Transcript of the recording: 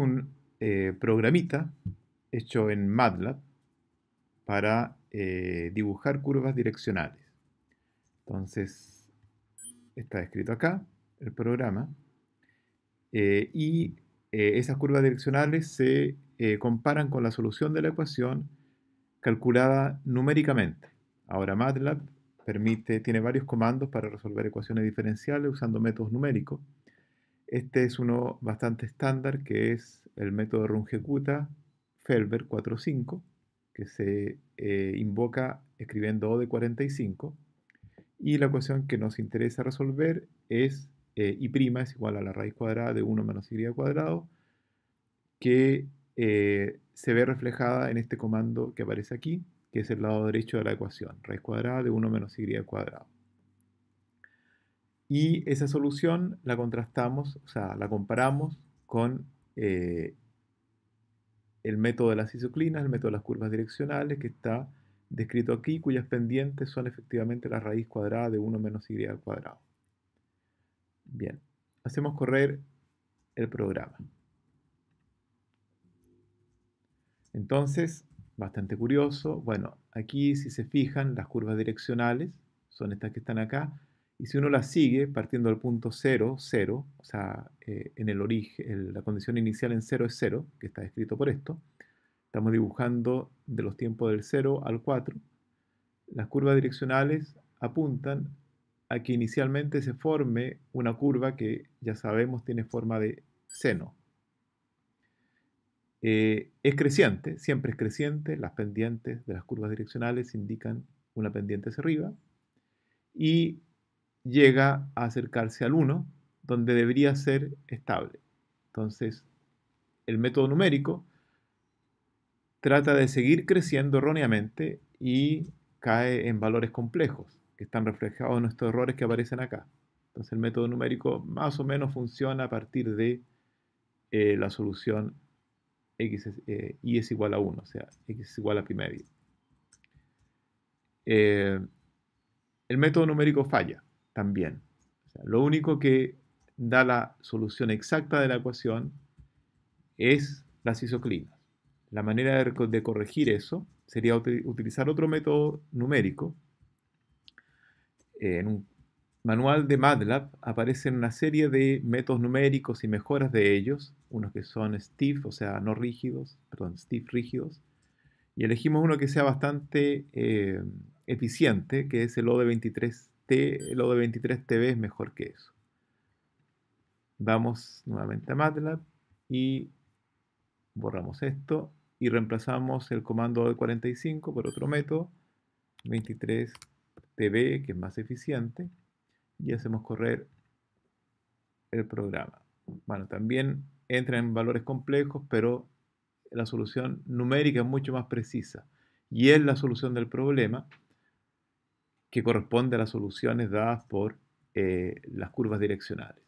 un eh, programita hecho en MATLAB para eh, dibujar curvas direccionales. Entonces, está escrito acá el programa. Eh, y esas curvas direccionales se comparan con la solución de la ecuación calculada numéricamente. Ahora MATLAB permite, tiene varios comandos para resolver ecuaciones diferenciales usando métodos numéricos. Este es uno bastante estándar que es el método Runge-Kutta, Felber 4.5 que se eh, invoca escribiendo O de 45 y la ecuación que nos interesa resolver es eh, y' es igual a la raíz cuadrada de 1 menos y cuadrado que eh, se ve reflejada en este comando que aparece aquí que es el lado derecho de la ecuación, raíz cuadrada de 1 menos y cuadrado y esa solución la contrastamos, o sea, la comparamos con eh, el método de las isoclinas, el método de las curvas direccionales que está descrito aquí, cuyas pendientes son efectivamente la raíz cuadrada de 1 menos y al cuadrado. Bien, hacemos correr el programa. Entonces, bastante curioso, bueno, aquí si se fijan, las curvas direccionales son estas que están acá, y si uno la sigue partiendo del punto 0, 0, o sea, eh, en el origen, la condición inicial en 0 es 0, que está escrito por esto, estamos dibujando de los tiempos del 0 al 4, las curvas direccionales apuntan a que inicialmente se forme una curva que ya sabemos tiene forma de seno. Eh, es creciente, siempre es creciente, las pendientes de las curvas direccionales indican una pendiente hacia arriba y llega a acercarse al 1, donde debería ser estable. Entonces, el método numérico trata de seguir creciendo erróneamente y cae en valores complejos, que están reflejados en estos errores que aparecen acá. Entonces el método numérico más o menos funciona a partir de eh, la solución x eh, y es igual a 1, o sea, x es igual a pi medio. Eh, el método numérico falla también. lo único que da la solución exacta de la ecuación es las isoclinas. La manera de corregir eso sería utilizar otro método numérico. En un manual de MATLAB aparecen una serie de métodos numéricos y mejoras de ellos, unos que son stiff, o sea, no rígidos, perdón, stiff rígidos, y elegimos uno que sea bastante eh, eficiente, que es el O de 23 lo de 23 TV es mejor que eso. Vamos nuevamente a MATLAB y borramos esto y reemplazamos el comando de 45 por otro método, 23 TV, que es más eficiente, y hacemos correr el programa. Bueno, también entra en valores complejos, pero la solución numérica es mucho más precisa y es la solución del problema que corresponde a las soluciones dadas por eh, las curvas direccionales.